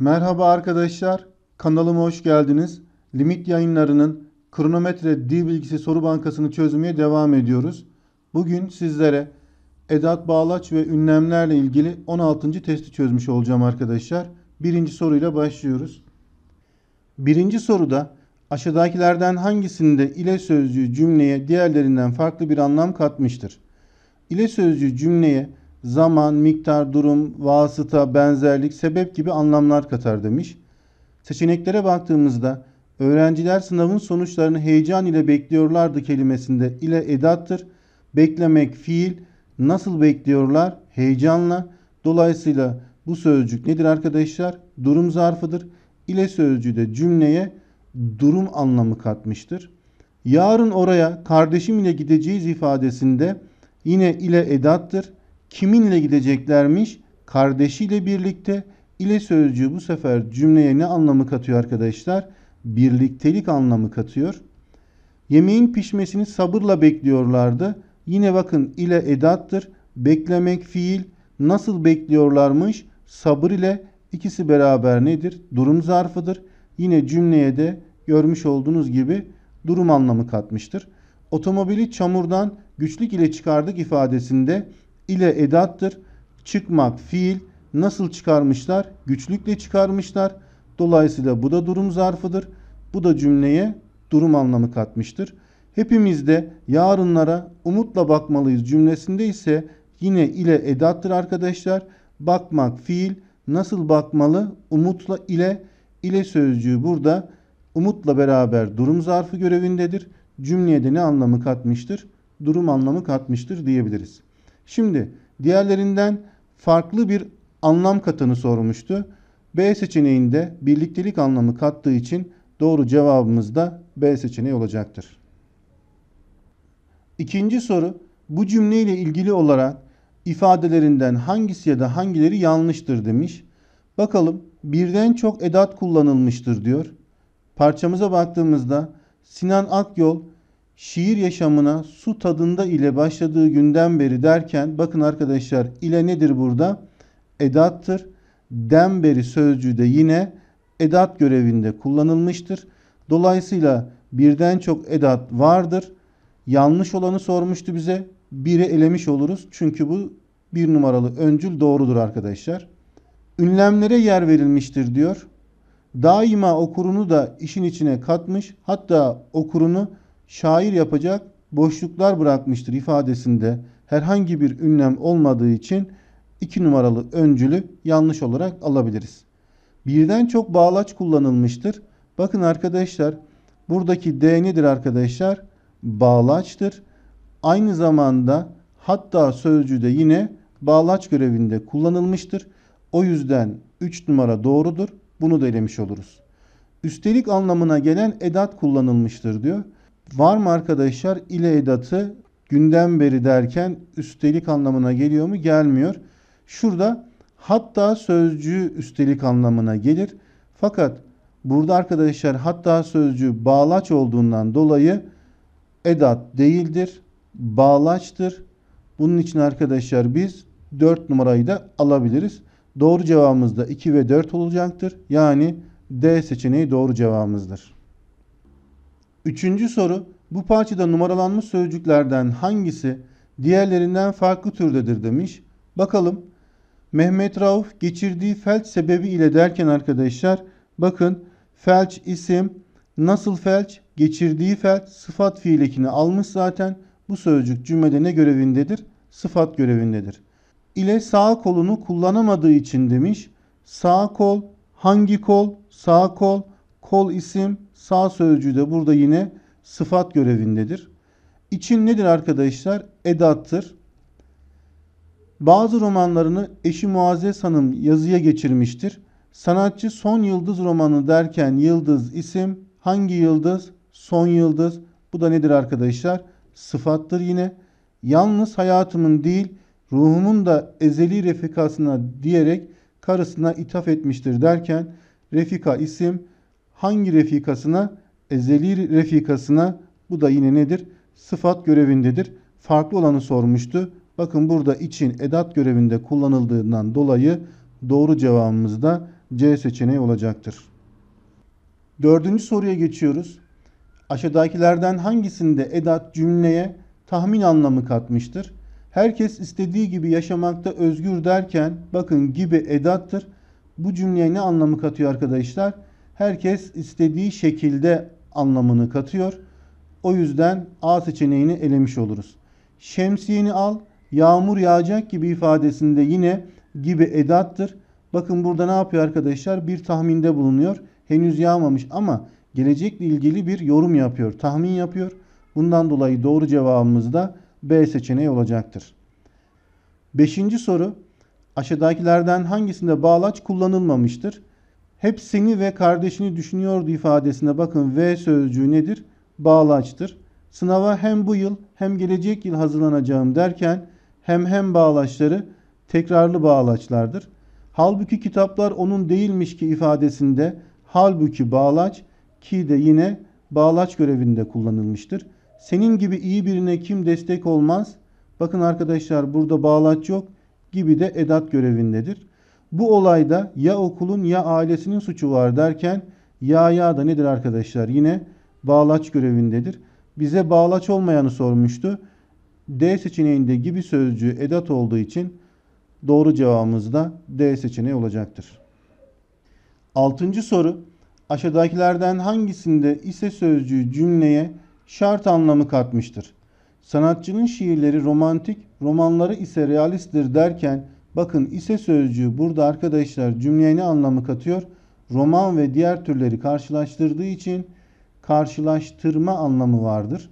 Merhaba arkadaşlar, kanalıma hoş geldiniz. Limit yayınlarının kronometre dil bilgisi soru bankasını çözmeye devam ediyoruz. Bugün sizlere edat bağlaç ve ünlemlerle ilgili 16. testi çözmüş olacağım arkadaşlar. Birinci soruyla başlıyoruz. Birinci soruda aşağıdakilerden hangisinde ile sözcüğü cümleye diğerlerinden farklı bir anlam katmıştır? İle sözcüğü cümleye zaman, miktar, durum, vasıta, benzerlik, sebep gibi anlamlar katar demiş. Seçeneklere baktığımızda öğrenciler sınavın sonuçlarını heyecan ile bekliyorlardı kelimesinde ile edattır. Beklemek fiil, nasıl bekliyorlar? Heyecanla. Dolayısıyla bu sözcük nedir arkadaşlar? Durum zarfıdır. İle sözcüğü de cümleye durum anlamı katmıştır. Yarın oraya kardeşim ile gideceğiz ifadesinde yine ile edattır. Kiminle gideceklermiş? Kardeşiyle birlikte. İle sözcüğü bu sefer cümleye ne anlamı katıyor arkadaşlar? Birliktelik anlamı katıyor. Yemeğin pişmesini sabırla bekliyorlardı. Yine bakın ile edattır. Beklemek fiil. Nasıl bekliyorlarmış? Sabır ile ikisi beraber nedir? Durum zarfıdır. Yine cümleye de görmüş olduğunuz gibi durum anlamı katmıştır. Otomobili çamurdan güçlük ile çıkardık ifadesinde ile edattır. Çıkmak fiil nasıl çıkarmışlar? Güçlükle çıkarmışlar. Dolayısıyla bu da durum zarfıdır. Bu da cümleye durum anlamı katmıştır. Hepimiz de yarınlara umutla bakmalıyız cümlesinde ise yine ile edattır arkadaşlar. Bakmak fiil nasıl bakmalı? Umutla ile ile sözcüğü burada umutla beraber durum zarfı görevindedir. Cümleye de ne anlamı katmıştır? Durum anlamı katmıştır diyebiliriz. Şimdi diğerlerinden farklı bir anlam katını sormuştu. B seçeneğinde birliktelik anlamı kattığı için doğru cevabımız da B seçeneği olacaktır. İkinci soru bu cümleyle ilgili olarak ifadelerinden hangisi ya da hangileri yanlıştır demiş. Bakalım birden çok edat kullanılmıştır diyor. Parçamıza baktığımızda Sinan Akyol şiir yaşamına su tadında ile başladığı günden beri derken bakın arkadaşlar ile nedir burada? Edattır. Den beri sözcüğü de yine edat görevinde kullanılmıştır. Dolayısıyla birden çok edat vardır. Yanlış olanı sormuştu bize. Biri elemiş oluruz. Çünkü bu bir numaralı öncül doğrudur arkadaşlar. Ünlemlere yer verilmiştir diyor. Daima okurunu da işin içine katmış. Hatta okurunu şair yapacak boşluklar bırakmıştır ifadesinde herhangi bir ünlem olmadığı için iki numaralı öncülü yanlış olarak alabiliriz. Birden çok bağlaç kullanılmıştır. Bakın arkadaşlar buradaki D nedir arkadaşlar? Bağlaçtır. Aynı zamanda hatta sözcüde yine bağlaç görevinde kullanılmıştır. O yüzden 3 numara doğrudur. Bunu da elemiş oluruz. Üstelik anlamına gelen edat kullanılmıştır diyor. Var mı arkadaşlar ile edatı günden beri derken üstelik anlamına geliyor mu? Gelmiyor. Şurada hatta sözcüğü üstelik anlamına gelir. Fakat burada arkadaşlar hatta sözcüğü bağlaç olduğundan dolayı edat değildir. Bağlaçtır. Bunun için arkadaşlar biz 4 numarayı da alabiliriz. Doğru cevabımız da 2 ve 4 olacaktır. Yani D seçeneği doğru cevabımızdır. Üçüncü soru bu parçada numaralanmış sözcüklerden hangisi diğerlerinden farklı türdedir demiş. Bakalım Mehmet Rauf geçirdiği felç sebebi ile derken arkadaşlar bakın felç isim nasıl felç geçirdiği felç sıfat fiil ekini almış zaten bu sözcük cümlede ne görevindedir? Sıfat görevindedir. İle sağ kolunu kullanamadığı için demiş. Sağ kol hangi kol? Sağ kol kol isim Sağ sözcüğü de burada yine sıfat görevindedir. İçin nedir arkadaşlar? Edattır. Bazı romanlarını eşi Muazzez Hanım yazıya geçirmiştir. Sanatçı Son Yıldız romanı derken yıldız isim, hangi yıldız? Son yıldız. Bu da nedir arkadaşlar? Sıfattır yine. Yalnız hayatımın değil, ruhumun da ezeli refikasına diyerek karısına ithaf etmiştir derken refika isim, Hangi refikasına? Ezeli refikasına. Bu da yine nedir? Sıfat görevindedir. Farklı olanı sormuştu. Bakın burada için edat görevinde kullanıldığından dolayı doğru cevabımız da C seçeneği olacaktır. Dördüncü soruya geçiyoruz. Aşağıdakilerden hangisinde edat cümleye tahmin anlamı katmıştır? Herkes istediği gibi yaşamakta özgür derken bakın gibi edattır. Bu cümleye ne anlamı katıyor arkadaşlar? Herkes istediği şekilde anlamını katıyor. O yüzden A seçeneğini elemiş oluruz. Şemsiyeni al, yağmur yağacak gibi ifadesinde yine gibi edattır. Bakın burada ne yapıyor arkadaşlar? Bir tahminde bulunuyor. Henüz yağmamış ama gelecekle ilgili bir yorum yapıyor, tahmin yapıyor. Bundan dolayı doğru cevabımız da B seçeneği olacaktır. Beşinci soru aşağıdakilerden hangisinde bağlaç kullanılmamıştır? hep seni ve kardeşini düşünüyordu ifadesine bakın ve sözcüğü nedir? Bağlaçtır. Sınava hem bu yıl hem gelecek yıl hazırlanacağım derken hem hem bağlaçları tekrarlı bağlaçlardır. Halbuki kitaplar onun değilmiş ki ifadesinde halbuki bağlaç ki de yine bağlaç görevinde kullanılmıştır. Senin gibi iyi birine kim destek olmaz? Bakın arkadaşlar burada bağlaç yok gibi de edat görevindedir. Bu olayda ya okulun ya ailesinin suçu var derken ya ya da nedir arkadaşlar? Yine bağlaç görevindedir. Bize bağlaç olmayanı sormuştu. D seçeneğinde gibi sözcüğü edat olduğu için doğru cevabımız da D seçeneği olacaktır. Altıncı soru. Aşağıdakilerden hangisinde ise sözcüğü cümleye şart anlamı katmıştır? Sanatçının şiirleri romantik, romanları ise realisttir derken Bakın ise sözcüğü burada arkadaşlar cümleye ne anlamı katıyor? Roman ve diğer türleri karşılaştırdığı için karşılaştırma anlamı vardır.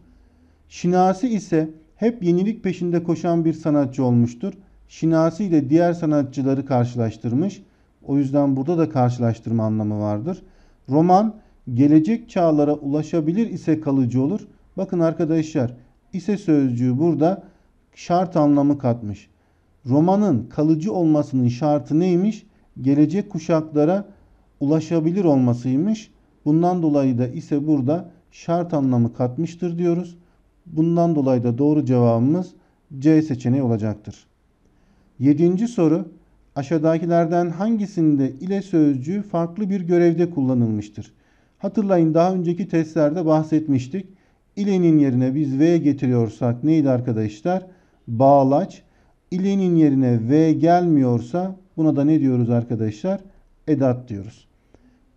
Şinasi ise hep yenilik peşinde koşan bir sanatçı olmuştur. Şinasi ile diğer sanatçıları karşılaştırmış. O yüzden burada da karşılaştırma anlamı vardır. Roman gelecek çağlara ulaşabilir ise kalıcı olur. Bakın arkadaşlar ise sözcüğü burada şart anlamı katmış romanın kalıcı olmasının şartı neymiş? Gelecek kuşaklara ulaşabilir olmasıymış. Bundan dolayı da ise burada şart anlamı katmıştır diyoruz. Bundan dolayı da doğru cevabımız C seçeneği olacaktır. Yedinci soru aşağıdakilerden hangisinde ile sözcüğü farklı bir görevde kullanılmıştır? Hatırlayın daha önceki testlerde bahsetmiştik. İle'nin yerine biz V getiriyorsak neydi arkadaşlar? Bağlaç ilinin yerine V gelmiyorsa buna da ne diyoruz arkadaşlar? Edat diyoruz.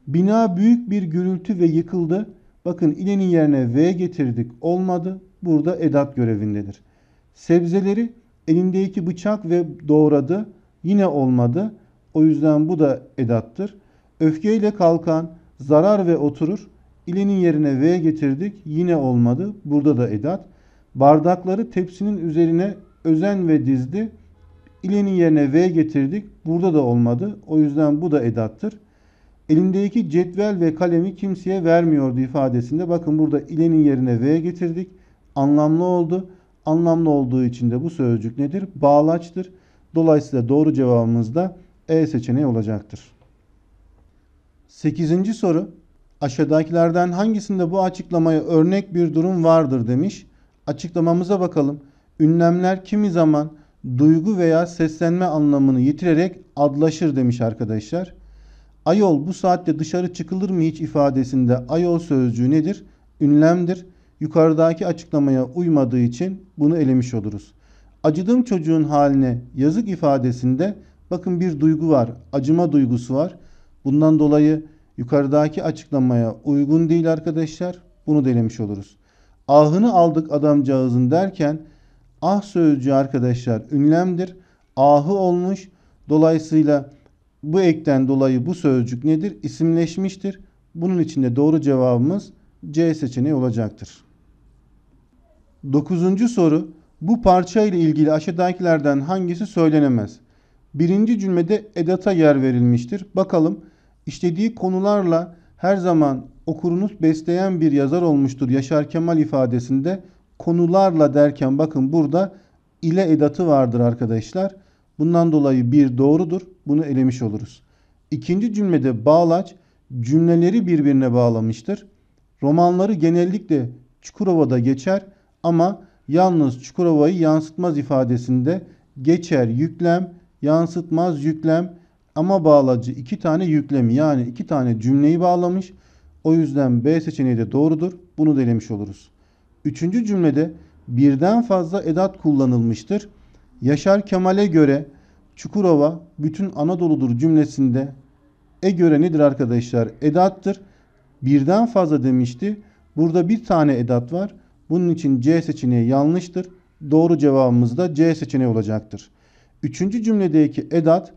Bina büyük bir gürültü ve yıkıldı. Bakın ilenin yerine V getirdik olmadı. Burada edat görevindedir. Sebzeleri elindeki bıçak ve doğradı. Yine olmadı. O yüzden bu da edattır. Öfkeyle kalkan zarar ve oturur. İlenin yerine V getirdik. Yine olmadı. Burada da edat. Bardakları tepsinin üzerine özen ve dizdi. İlinin yerine V getirdik. Burada da olmadı. O yüzden bu da edattır. Elindeki cetvel ve kalemi kimseye vermiyordu ifadesinde. Bakın burada ilenin yerine V getirdik. Anlamlı oldu. Anlamlı olduğu için de bu sözcük nedir? Bağlaçtır. Dolayısıyla doğru cevabımız da E seçeneği olacaktır. Sekizinci soru. Aşağıdakilerden hangisinde bu açıklamaya örnek bir durum vardır demiş. Açıklamamıza bakalım. Ünlemler kimi zaman duygu veya seslenme anlamını yitirerek adlaşır demiş arkadaşlar. Ayol bu saatte dışarı çıkılır mı hiç ifadesinde ayol sözcüğü nedir? Ünlemdir. Yukarıdaki açıklamaya uymadığı için bunu elemiş oluruz. Acıdım çocuğun haline yazık ifadesinde bakın bir duygu var. Acıma duygusu var. Bundan dolayı yukarıdaki açıklamaya uygun değil arkadaşlar. Bunu da elemiş oluruz. Ahını aldık adamcağızın derken Ah sözcüğü arkadaşlar ünlemdir. Ahı olmuş. Dolayısıyla bu ekten dolayı bu sözcük nedir? İsimleşmiştir. Bunun için de doğru cevabımız C seçeneği olacaktır. Dokuzuncu soru. Bu parça ile ilgili aşağıdakilerden hangisi söylenemez? Birinci cümlede edata yer verilmiştir. Bakalım işlediği konularla her zaman okurunuz besleyen bir yazar olmuştur Yaşar Kemal ifadesinde konularla derken bakın burada ile edatı vardır arkadaşlar. Bundan dolayı bir doğrudur. Bunu elemiş oluruz. İkinci cümlede bağlaç cümleleri birbirine bağlamıştır. Romanları genellikle Çukurova'da geçer ama yalnız Çukurova'yı yansıtmaz ifadesinde geçer yüklem, yansıtmaz yüklem ama bağlacı iki tane yüklemi yani iki tane cümleyi bağlamış. O yüzden B seçeneği de doğrudur. Bunu elemiş oluruz. Üçüncü cümlede birden fazla edat kullanılmıştır. Yaşar Kemal'e göre Çukurova bütün Anadolu'dur cümlesinde e göre nedir arkadaşlar? Edattır. Birden fazla demişti. Burada bir tane edat var. Bunun için C seçeneği yanlıştır. Doğru cevabımız da C seçeneği olacaktır. Üçüncü cümledeki edat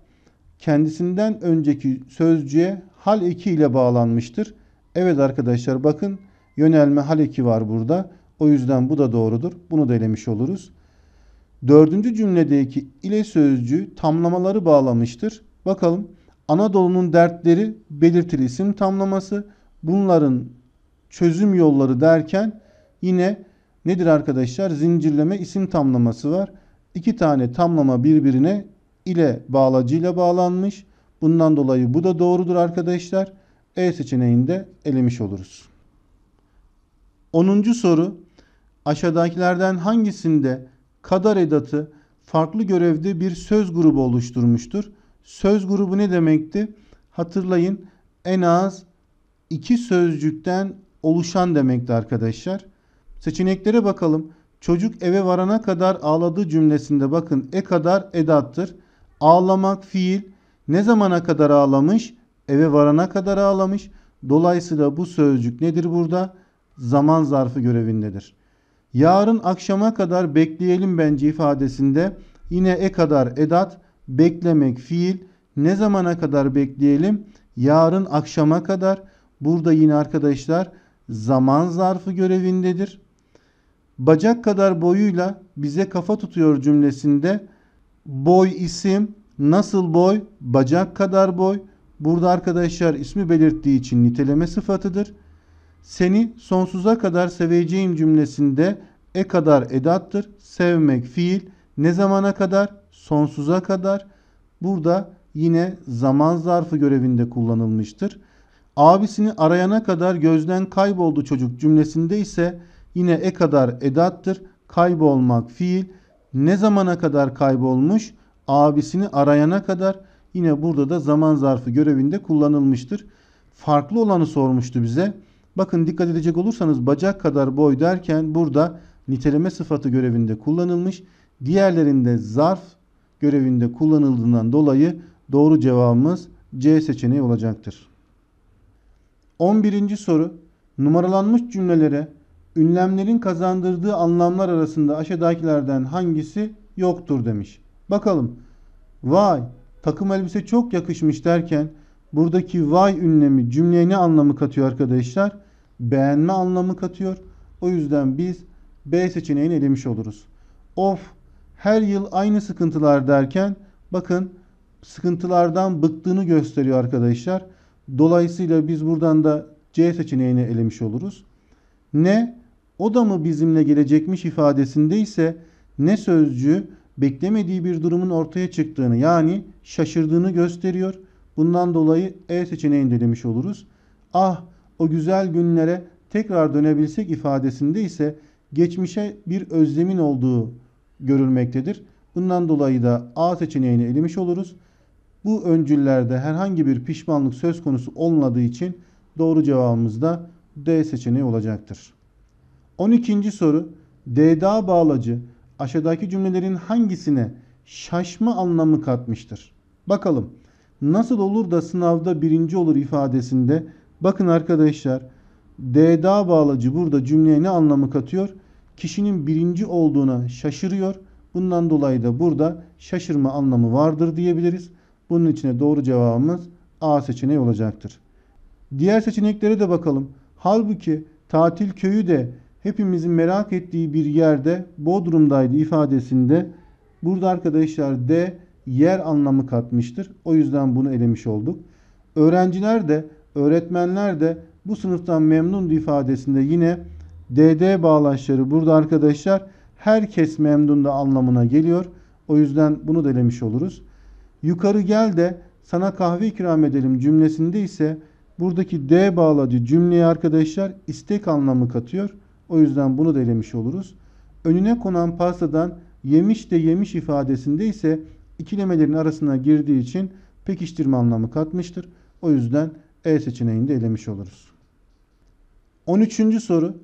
kendisinden önceki sözcüğe hal eki ile bağlanmıştır. Evet arkadaşlar bakın yönelme hal eki var burada. O yüzden bu da doğrudur. Bunu da elemiş oluruz. Dördüncü cümledeki ile sözcüğü tamlamaları bağlamıştır. Bakalım Anadolu'nun dertleri belirtili isim tamlaması. Bunların çözüm yolları derken yine nedir arkadaşlar? Zincirleme isim tamlaması var. İki tane tamlama birbirine ile bağlacıyla bağlanmış. Bundan dolayı bu da doğrudur arkadaşlar. E seçeneğinde elemiş oluruz. 10. soru aşağıdakilerden hangisinde kadar edatı farklı görevde bir söz grubu oluşturmuştur? Söz grubu ne demekti? Hatırlayın en az iki sözcükten oluşan demekti arkadaşlar. Seçeneklere bakalım. Çocuk eve varana kadar ağladı cümlesinde bakın e kadar edattır. Ağlamak fiil. Ne zamana kadar ağlamış? Eve varana kadar ağlamış. Dolayısıyla bu sözcük nedir burada? zaman zarfı görevindedir. Yarın akşama kadar bekleyelim bence ifadesinde yine e kadar edat, beklemek fiil, ne zamana kadar bekleyelim? Yarın akşama kadar. Burada yine arkadaşlar zaman zarfı görevindedir. Bacak kadar boyuyla bize kafa tutuyor cümlesinde boy isim, nasıl boy, bacak kadar boy. Burada arkadaşlar ismi belirttiği için niteleme sıfatıdır. Seni sonsuza kadar seveceğim cümlesinde e kadar edattır. Sevmek fiil. Ne zamana kadar? Sonsuza kadar. Burada yine zaman zarfı görevinde kullanılmıştır. Abisini arayana kadar gözden kayboldu çocuk cümlesinde ise yine e kadar edattır. Kaybolmak fiil. Ne zamana kadar kaybolmuş? Abisini arayana kadar. Yine burada da zaman zarfı görevinde kullanılmıştır. Farklı olanı sormuştu bize. Bakın dikkat edecek olursanız bacak kadar boy derken burada niteleme sıfatı görevinde kullanılmış. Diğerlerinde zarf görevinde kullanıldığından dolayı doğru cevabımız C seçeneği olacaktır. 11. soru numaralanmış cümlelere ünlemlerin kazandırdığı anlamlar arasında aşağıdakilerden hangisi yoktur demiş. Bakalım vay takım elbise çok yakışmış derken buradaki vay ünlemi cümleye ne anlamı katıyor arkadaşlar? beğenme anlamı katıyor. O yüzden biz B seçeneğini elemiş oluruz. Of her yıl aynı sıkıntılar derken bakın sıkıntılardan bıktığını gösteriyor arkadaşlar. Dolayısıyla biz buradan da C seçeneğini elemiş oluruz. Ne o da mı bizimle gelecekmiş ifadesinde ise ne sözcüğü beklemediği bir durumun ortaya çıktığını yani şaşırdığını gösteriyor. Bundan dolayı E seçeneğini de elemiş oluruz. Ah o güzel günlere tekrar dönebilsek ifadesinde ise geçmişe bir özlemin olduğu görülmektedir. Bundan dolayı da A seçeneğini elemiş oluruz. Bu öncüllerde herhangi bir pişmanlık söz konusu olmadığı için doğru cevabımız da D seçeneği olacaktır. 12. soru D'da bağlacı aşağıdaki cümlelerin hangisine şaşma anlamı katmıştır? Bakalım nasıl olur da sınavda birinci olur ifadesinde Bakın arkadaşlar D'da bağlacı burada cümleye ne anlamı katıyor? Kişinin birinci olduğuna şaşırıyor. Bundan dolayı da burada şaşırma anlamı vardır diyebiliriz. Bunun içine doğru cevabımız A seçeneği olacaktır. Diğer seçeneklere de bakalım. Halbuki tatil köyü de hepimizin merak ettiği bir yerde Bodrum'daydı ifadesinde burada arkadaşlar D yer anlamı katmıştır. O yüzden bunu elemiş olduk. Öğrenciler de Öğretmenler de bu sınıftan memnundu ifadesinde yine DD bağlaçları burada arkadaşlar herkes memnun da anlamına geliyor. O yüzden bunu delemiş oluruz. Yukarı gel de sana kahve ikram edelim cümlesinde ise buradaki D bağladı cümleye arkadaşlar istek anlamı katıyor. O yüzden bunu delemiş oluruz. Önüne konan pastadan yemiş de yemiş ifadesinde ise ikilemelerin arasına girdiği için pekiştirme anlamı katmıştır. O yüzden e seçeneğini de elemiş oluruz. 13. soru.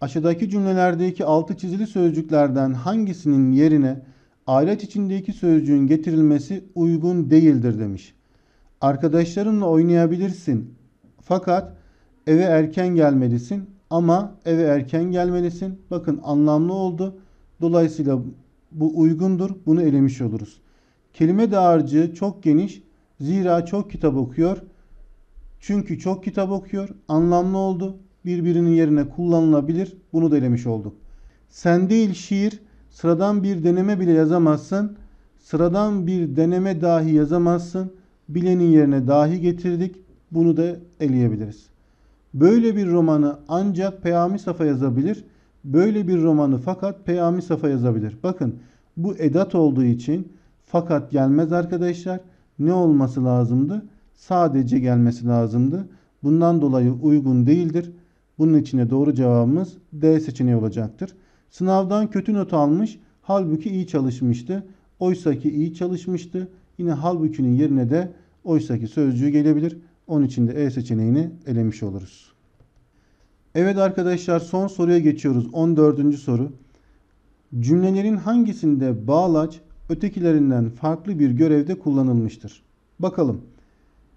Aşağıdaki cümlelerdeki altı çizili sözcüklerden hangisinin yerine alet içindeki sözcüğün getirilmesi uygun değildir demiş. Arkadaşlarınla oynayabilirsin fakat eve erken gelmelisin ama eve erken gelmelisin. Bakın anlamlı oldu. Dolayısıyla bu uygundur. Bunu elemiş oluruz. Kelime dağarcığı çok geniş. Zira çok kitap okuyor çünkü çok kitap okuyor, anlamlı oldu, birbirinin yerine kullanılabilir. Bunu da elemiş olduk. Sen değil şiir, sıradan bir deneme bile yazamazsın. Sıradan bir deneme dahi yazamazsın. Bilenin yerine dahi getirdik. Bunu da eleyebiliriz. Böyle bir romanı ancak Peyami Safa yazabilir. Böyle bir romanı fakat Peyami Safa yazabilir. Bakın bu edat olduğu için fakat gelmez arkadaşlar. Ne olması lazımdı? sadece gelmesi lazımdı. Bundan dolayı uygun değildir. Bunun içine doğru cevabımız D seçeneği olacaktır. Sınavdan kötü not almış, halbuki iyi çalışmıştı. Oysaki iyi çalışmıştı. Yine halbuki'nin yerine de oysaki sözcüğü gelebilir. Onun için de E seçeneğini elemiş oluruz. Evet arkadaşlar son soruya geçiyoruz. 14. soru. Cümlelerin hangisinde bağlaç ötekilerinden farklı bir görevde kullanılmıştır? Bakalım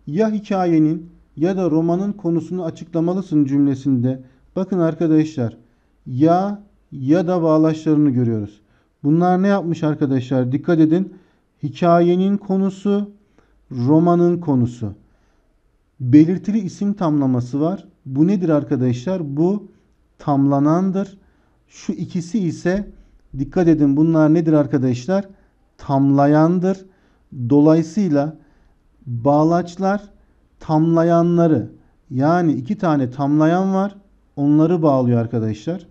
ya hikayenin ya da romanın konusunu açıklamalısın cümlesinde bakın arkadaşlar ya ya da bağlaçlarını görüyoruz. Bunlar ne yapmış arkadaşlar? Dikkat edin. Hikayenin konusu, romanın konusu. Belirtili isim tamlaması var. Bu nedir arkadaşlar? Bu tamlanandır. Şu ikisi ise dikkat edin bunlar nedir arkadaşlar? Tamlayandır. Dolayısıyla Bağlaçlar tamlayanları yani iki tane tamlayan var. Onları bağlıyor arkadaşlar.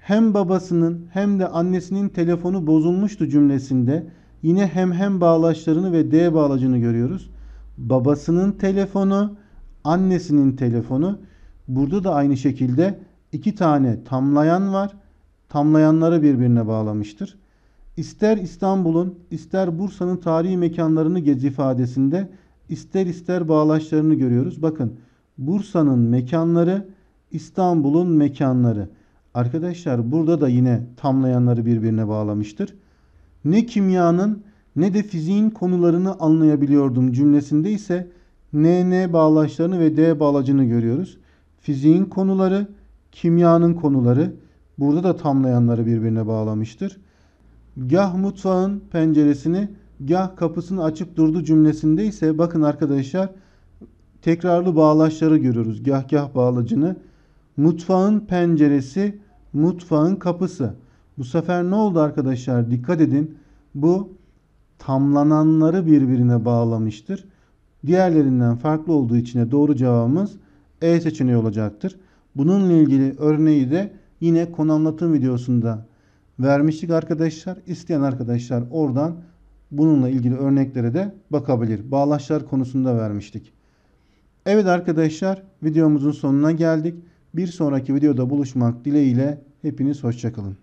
Hem babasının hem de annesinin telefonu bozulmuştu cümlesinde yine hem hem bağlaçlarını ve D bağlacını görüyoruz. Babasının telefonu, annesinin telefonu. Burada da aynı şekilde iki tane tamlayan var. Tamlayanları birbirine bağlamıştır. İster İstanbul'un, ister Bursa'nın tarihi mekanlarını gez ifadesinde ister ister bağlaçlarını görüyoruz. Bakın Bursa'nın mekanları, İstanbul'un mekanları. Arkadaşlar burada da yine tamlayanları birbirine bağlamıştır. Ne kimyanın ne de fiziğin konularını anlayabiliyordum cümlesinde ise NN bağlaçlarını ve D bağlacını görüyoruz. Fiziğin konuları, kimyanın konuları burada da tamlayanları birbirine bağlamıştır gah mutfağın penceresini gah kapısını açıp durdu cümlesinde ise bakın arkadaşlar tekrarlı bağlaçları görüyoruz. Gah gah bağlacını. Mutfağın penceresi, mutfağın kapısı. Bu sefer ne oldu arkadaşlar? Dikkat edin. Bu tamlananları birbirine bağlamıştır. Diğerlerinden farklı olduğu için doğru cevabımız E seçeneği olacaktır. Bununla ilgili örneği de yine konu anlatım videosunda vermiştik arkadaşlar. İsteyen arkadaşlar oradan bununla ilgili örneklere de bakabilir. Bağlaçlar konusunda vermiştik. Evet arkadaşlar videomuzun sonuna geldik. Bir sonraki videoda buluşmak dileğiyle hepiniz hoşçakalın.